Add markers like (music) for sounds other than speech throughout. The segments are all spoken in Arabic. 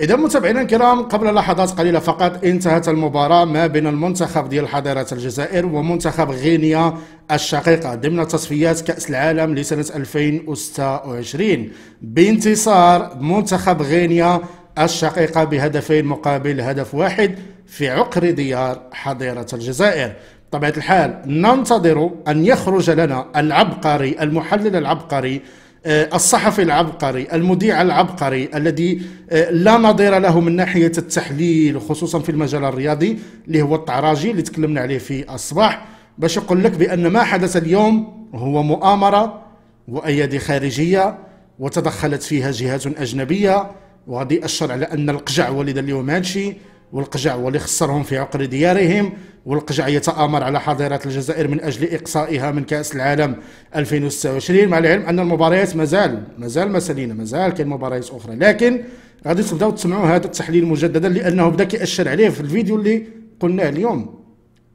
إذا متابعينا الكرام قبل لحظات قليلة فقط انتهت المباراة ما بين المنتخب ديال حضارة الجزائر ومنتخب غينيا الشقيقة ضمن تصفيات كأس العالم لسنة 2026 بانتصار منتخب غينيا الشقيقة بهدفين مقابل هدف واحد في عقر ديار حضيرة الجزائر بطبيعة الحال ننتظر أن يخرج لنا العبقري المحلل العبقري آه، الصحفي العبقري المذيع العبقري الذي آه، لا نظير له من ناحية التحليل خصوصا في المجال الرياضي اللي هو الطعراجي اللي تكلمنا عليه في الصباح باش يقول لك بأن ما حدث اليوم هو مؤامرة وأيادي خارجية وتدخلت فيها جهات أجنبية وهذه أشر على أن القجع ولد اليوم هادشي والقجع واللي خسرهم في عقر ديارهم والقجع يتآمر على حاضرة الجزائر من أجل إقصائها من كأس العالم 2026 مع العلم أن المباريات مازال مازال مسالينا مازال كاين مباريات أخرى لكن غادي تبداو تسمعوا هذا التحليل مجددا لأنه بدا كيأشر عليه في الفيديو اللي قلناه اليوم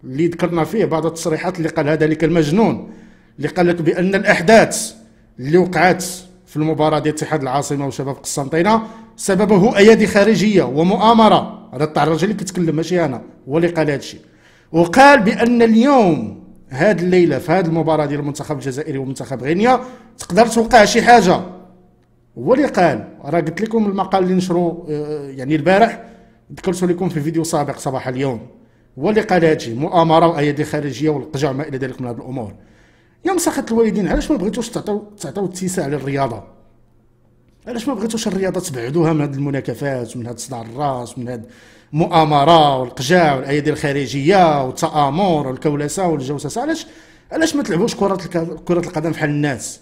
اللي ذكرنا فيه بعض التصريحات اللي قالها ذلك المجنون اللي قال لك بأن الأحداث اللي وقعت في المباراة ديال اتحاد العاصمة وشباب قسنطينة سببه أيادي خارجية ومؤامرة هذا الراجل اللي كتكلم ماشي انا هو اللي قال هذا الشيء وقال بان اليوم هاد الليله في هاد المباراه ديال المنتخب الجزائري ومنتخب غينيا تقدر توقع شي حاجه هو اللي قال راه قلت لكم المقال اللي نشرو آه، يعني البارح ذكرت لكم في فيديو سابق صباح اليوم هو اللي قال هادشي مؤامره وايادي خارجيه والقجع وما الى ذلك من هاد الامور يا سخط الوالدين علاش ما بغيتوش تعطيو تعطيو اتساع للرياضه علاش ما بغيتوش الرياضه تبعدوها من هاد المناكفات ومن هاد صداع الراس ومن هاد مؤامره والقجاع والايادي الخارجيه والتامر والكولسه والجوسسه علاش علاش ما تلعبوش كره كره القدم بحال الناس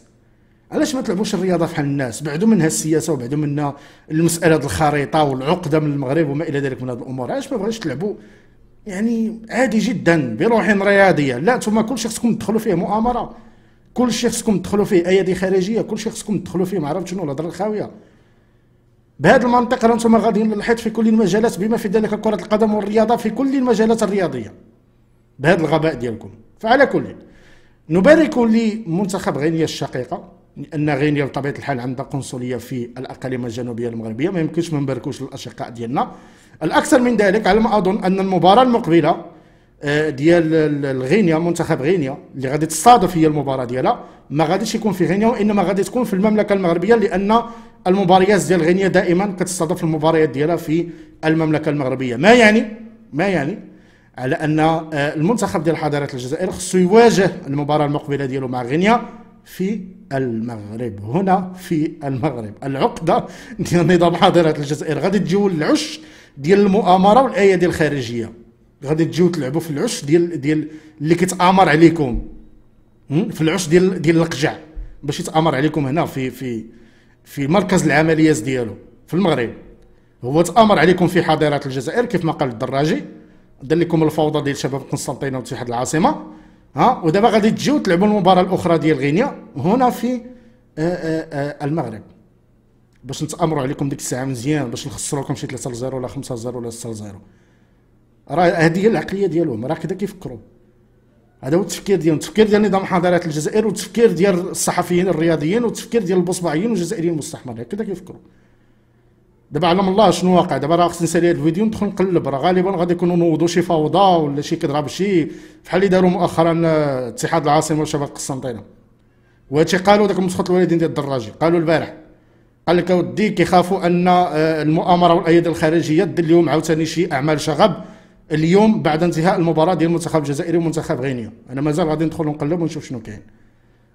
علاش ما تلعبوش الرياضه بحال الناس بعدوا منها السياسه وبعدوا منها المساله الخريطه والعقده من المغرب وما الى ذلك من هذه الامور علاش ما بغيتش تلعبوا يعني عادي جدا بروح رياضيه لا كل كلشي خصكم تدخلوا فيه مؤامره كل شيء خصكم تدخلوا فيه ايادي خارجيه كل شيء خصكم تدخلوا فيه ما عرفت شنو الهضره الخاويه بهذا المنطق راه نتوما غاديين للحيط في كل المجالات بما في ذلك كره القدم والرياضه في كل المجالات الرياضيه بهذا الغباء ديالكم فعلى كل نبارك لمنتخب غينيا الشقيقه لان غينيا بطبيعه الحال عندها قنصليه في الاقاليم الجنوبيه المغربيه ما يمكنش ما نباركوش للاشقاء ديالنا الاكثر من ذلك على ما اظن ان المباراه المقبله آه، ديال الغينيا منتخب غينيا اللي غادي تصادف هي المباراه ديالها ما غاديش يكون في غينيا وانما غادي تكون في المملكه المغربيه لان المباريات ديال غينيا دائما كتستضيف المباريات ديالها في المملكه المغربيه ما يعني ما يعني على ان آه، المنتخب ديال حضاره الجزائر خصو يواجه المباراه المقبله ديالو مع غينيا في المغرب هنا في المغرب العقده ديال نظام حضاره الجزائر غادي تجول العش ديال المؤامره والايه ديال الخارجيه غادي تجيو تلعبوا في العش ديال ديال اللي كيتامر عليكم في العش ديال ديال القجع باش يتامر عليكم هنا في في في مركز العمليات ديالو في المغرب هو تامر عليكم في حاضرات الجزائر كيف ما قال الدراجي دار لكم الفوضى ديال شباب قسنطينه واتحاد العاصمه ها ودابا غادي تجيو تلعبوا المباراه الاخرى ديال غينيا هنا في آه، آه، آه، المغرب باش نتامروا عليكم ديك الساعه مزيان باش نخسروكم شي 3 0 ولا 5 0 ولا 6 0 راه هذه هي العقليه ديالهم راه كذا كيفكروا هذا هو التفكير ديالهم التفكير ديال نظام حضارات الجزائر والتفكير ديال الصحفيين الرياضيين والتفكير ديال البصبعيين والجزائريين المستحمرين كذا كيفكروا دابا علم الله شنو واقع دابا راه خصني نسالي هذا الفيديو ندخل نقلب راه غالبا غادي يكونوا نوضوا شي فوضى ولا شي كضرب شي بحال اللي داروا مؤخرا اتحاد العاصمه وشباب قسنطينه وهادشي قالوا داك مسخط الوالدين ديال الدراجي قالوا البارح قال لك اودي كيخافوا ان آه، المؤامره والايادي الخارجيه دير اليوم عاوتاني شي اعمال شغب اليوم بعد انتهاء المباراه ديال المنتخب الجزائري ومنتخب غينيا انا مازال غادي ندخل ونقلب ونشوف شنو كاين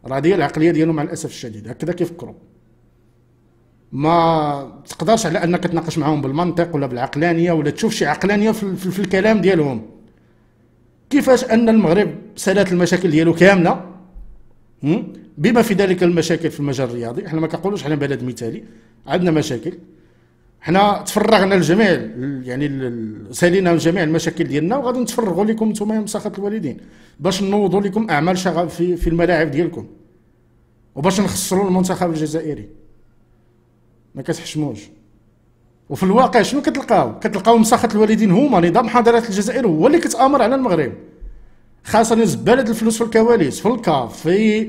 راه هذه العقليه ديالهم مع الاسف الشديد هكذا كيفكروا ما تقدرش على انك تناقش معاهم بالمنطق ولا بالعقلانيه ولا تشوف شي عقلانيه في, في, في الكلام ديالهم كيفاش ان المغرب سالات المشاكل ديالو كامله بما في ذلك المشاكل في المجال الرياضي احنا ما كنقولوش احنا بلد مثالي عندنا مشاكل حنا تفرغنا لجميع يعني سالينا جميع المشاكل ديالنا وغادي نتفرغوا لكم نتوما يا مساخه الوالدين باش نوضوا لكم اعمال شغب في, في الملاعب ديالكم وباش نخسروا المنتخب الجزائري ما كتحشموش وفي الواقع شنو كتلقاو كتلقاو مساخه الوالدين هما نظام حضارات الجزائر هو اللي كتامر على المغرب خاصة زبالة الفلوس في الكواليس في الكاف في آه،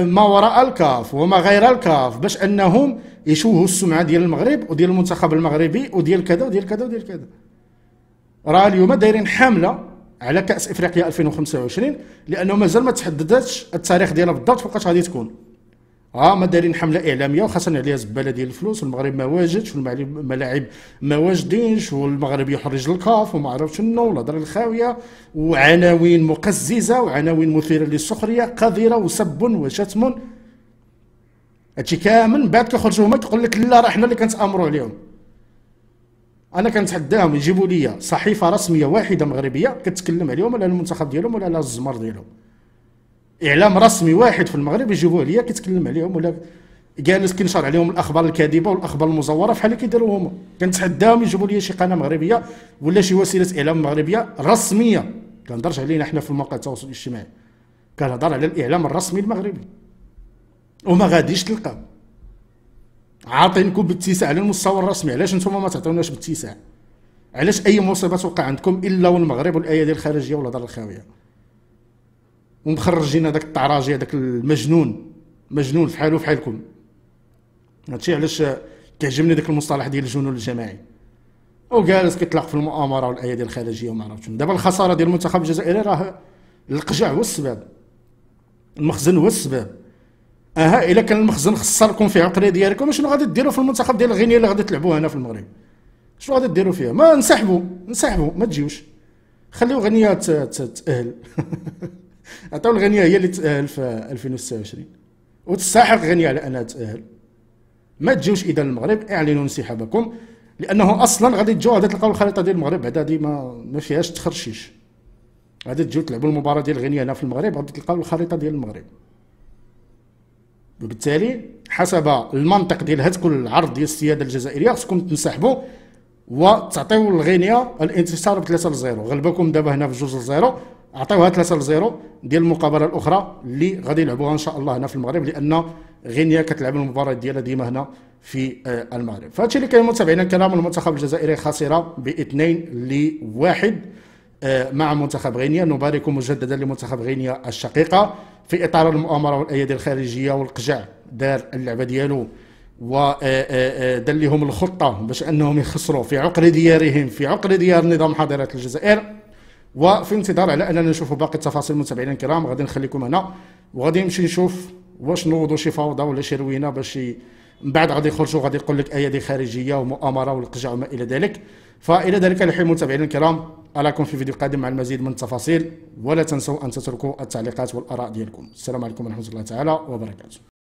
آه، ما وراء الكاف وما غير الكاف باش انهم يشوهوا السمعه ديال المغرب وديال المنتخب المغربي وديال كذا وديال كذا وديال كذا راه اليوم دايرين حمله على كاس افريقيا 2025 لانه مازال ما تحددتش التاريخ ديالها بالضبط فوقاش غادي تكون اه ما دارين حمله اعلاميه وخاصه عليها زباله ديال الفلوس والمغرب ما واجدش والملاعب ما واجدينش والمغرب يحرج الكاف وما عرف شنو والهضره الخاويه وعناوين مقززه وعناوين مثيره للسخريه قذره وسب وشتم هادشي كامل من بعد كيخرجوا هما تقول لك لا راه حنا اللي كنتامروا عليهم انا كنتحداهم يجيبوا لي صحيفه رسميه واحده مغربيه كتكلم عليهم ولا المنتخب ديالهم ولا على الزمر ديالهم اعلام رسمي واحد في المغرب يجيبوه ليا كيتكلم عليهم ولا جالس كينشر عليهم الاخبار الكاذبه والاخبار المزوره بحال اللي كيديروا هما كنتحداهم يجيبوا لي شي قناه مغربيه ولا شي وسيله اعلام مغربيه رسميه كنهضرش علينا حنا في مواقع التواصل الاجتماعي كنهضر على الاعلام الرسمي المغربي وما غاديش تلقاو عاطينكم باتساع على المستوى الرسمي علاش نتوما ما تعطيوناش باتساع علاش اي مصيبه توقع عندكم الا والمغرب والايادي الخارجيه والهضره الخاويه ومخرجين هذاك الطعراجي هذاك المجنون مجنون في حاله في حالكم هادشي علاش كيعجبني داك المصطلح ديال الجنون الجماعي او جالس كيطلق في المؤامره والايه ديال الخارجيه وما عرفتش دابا الخساره ديال المنتخب الجزائري راه القجع هو السبب المخزن هو السبب اها الا كان المخزن خسركم فيه عقليه ديالكم شنو غادي ديروا في المنتخب ديال غينيا اللي غادي تلعبوه هنا في المغرب شنو غادي ديروا فيها ما انسحبوا انسحبوا ما تجيوش خليو غينيا تاهل (laughs) عطاو الغنيه هي اللي تاهل في 2026 وتستحق غنيه على انها تاهل ما تجيوش اذا المغرب اعلنوا انسحابكم لانه اصلا غادي تجوا غادي تلقاو الخريطه ديال المغرب هذا ديما ما فيهاش تخرشيش غادي تجيو تلعبوا المباراه ديال الغنيه هنا في المغرب غادي تلقاو الخريطه ديال المغرب وبالتالي حسب المنطق ديال هاد كل العرض ديال السياده الجزائريه خصكم تنسحبوا وتعطيو لغينيا الانتصار ب 3 ل 0 غلبكم دابا هنا في جوج ل 0 عطيوها 3 ل 0 ديال المقابله الاخرى اللي غادي يلعبوها ان شاء الله هنا في المغرب لان غينيا كتلعب المباراه ديالها ديما هنا في آه، المغرب فهادشي اللي كان متابعينا كلام المنتخب الجزائري خسر باثنين لواحد آه، مع منتخب غينيا نبارك مجددا لمنتخب غينيا الشقيقه في اطار المؤامره والايادي الخارجيه والقجع دار اللعبه ديالو و آه، آه، آه، لهم الخطة باش أنهم يخسروا في عقر ديارهم في عقر ديار نظام حضارة الجزائر وفي انتظار على أننا نشوفوا باقي التفاصيل المتابعين الكرام غادي نخليكم هنا وغادي نمشي نشوف واش نوضوا شي فوضى ولا شي روينه باش من بعد غادي يخرجوا غادي يقول لك ايادي خارجيه ومؤامره والقجع وما الى ذلك فالى ذلك الحين المتابعين الكرام اراكم في فيديو قادم مع المزيد من التفاصيل ولا تنسوا ان تتركوا التعليقات والاراء ديالكم السلام عليكم ورحمه الله تعالى وبركاته